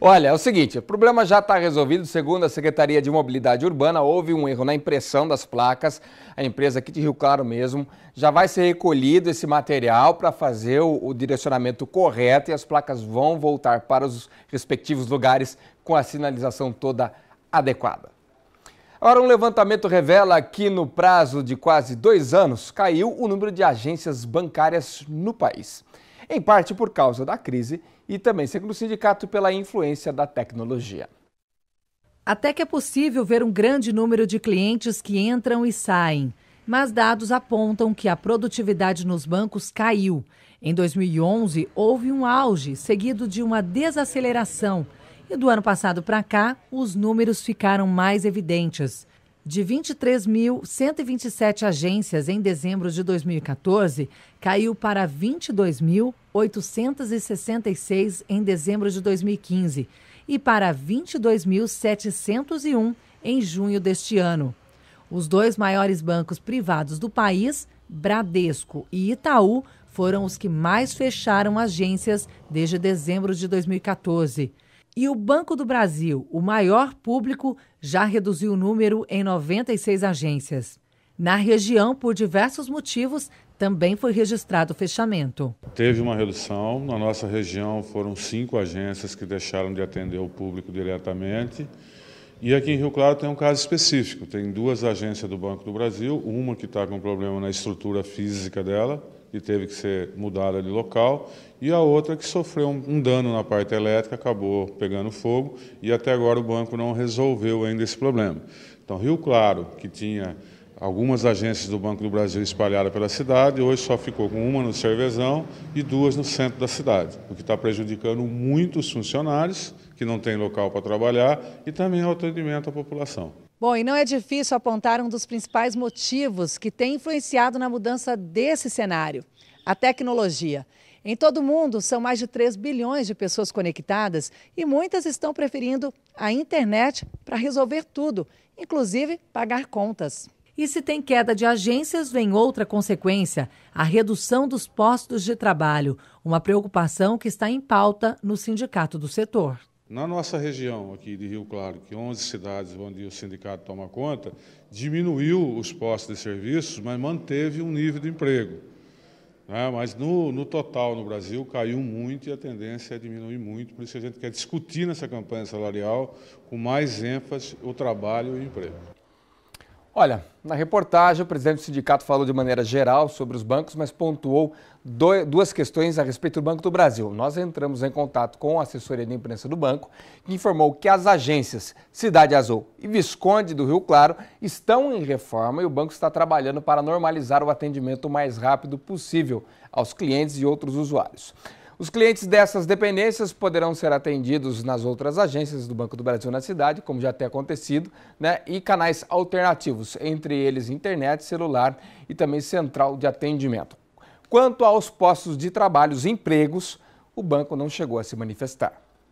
Olha, é o seguinte, o problema já está resolvido. Segundo a Secretaria de Mobilidade Urbana, houve um erro na impressão das placas. A empresa aqui de Rio Claro mesmo já vai ser recolhido esse material para fazer o, o direcionamento correto e as placas vão voltar para os respectivos lugares com a sinalização toda adequada. Agora, um levantamento revela que no prazo de quase dois anos caiu o número de agências bancárias no país em parte por causa da crise e também, segundo o sindicato, pela influência da tecnologia. Até que é possível ver um grande número de clientes que entram e saem, mas dados apontam que a produtividade nos bancos caiu. Em 2011, houve um auge, seguido de uma desaceleração. E do ano passado para cá, os números ficaram mais evidentes de 23.127 agências em dezembro de 2014 caiu para 22.866 em dezembro de 2015 e para 22.701 em junho deste ano. Os dois maiores bancos privados do país, Bradesco e Itaú, foram os que mais fecharam agências desde dezembro de 2014. E o Banco do Brasil, o maior público, já reduziu o número em 96 agências. Na região, por diversos motivos, também foi registrado fechamento. Teve uma redução. Na nossa região, foram cinco agências que deixaram de atender o público diretamente. E aqui em Rio Claro tem um caso específico: tem duas agências do Banco do Brasil, uma que está com problema na estrutura física dela, que teve que ser mudada de local, e a outra que sofreu um, um dano na parte elétrica, acabou pegando fogo, e até agora o banco não resolveu ainda esse problema. Então, Rio Claro, que tinha algumas agências do Banco do Brasil espalhadas pela cidade, hoje só ficou com uma no Cervezão e duas no centro da cidade, o que está prejudicando muitos funcionários que não têm local para trabalhar e também o atendimento à população. Bom, e não é difícil apontar um dos principais motivos que tem influenciado na mudança desse cenário: a tecnologia. Em todo o mundo, são mais de 3 bilhões de pessoas conectadas e muitas estão preferindo a internet para resolver tudo, inclusive pagar contas. E se tem queda de agências, vem outra consequência: a redução dos postos de trabalho, uma preocupação que está em pauta no sindicato do setor. Na nossa região aqui de Rio Claro, que 11 cidades onde o sindicato toma conta, diminuiu os postos de serviços, mas manteve um nível de emprego. Né? Mas no, no total no Brasil caiu muito e a tendência é diminuir muito, por isso a gente quer discutir nessa campanha salarial com mais ênfase o trabalho e o emprego. Olha, na reportagem, o presidente do sindicato falou de maneira geral sobre os bancos, mas pontuou duas questões a respeito do Banco do Brasil. Nós entramos em contato com a assessoria de imprensa do banco, que informou que as agências Cidade Azul e Visconde do Rio Claro estão em reforma e o banco está trabalhando para normalizar o atendimento o mais rápido possível aos clientes e outros usuários. Os clientes dessas dependências poderão ser atendidos nas outras agências do Banco do Brasil na cidade, como já tem acontecido, né, e canais alternativos, entre eles internet, celular e também central de atendimento. Quanto aos postos de trabalho, e empregos, o banco não chegou a se manifestar.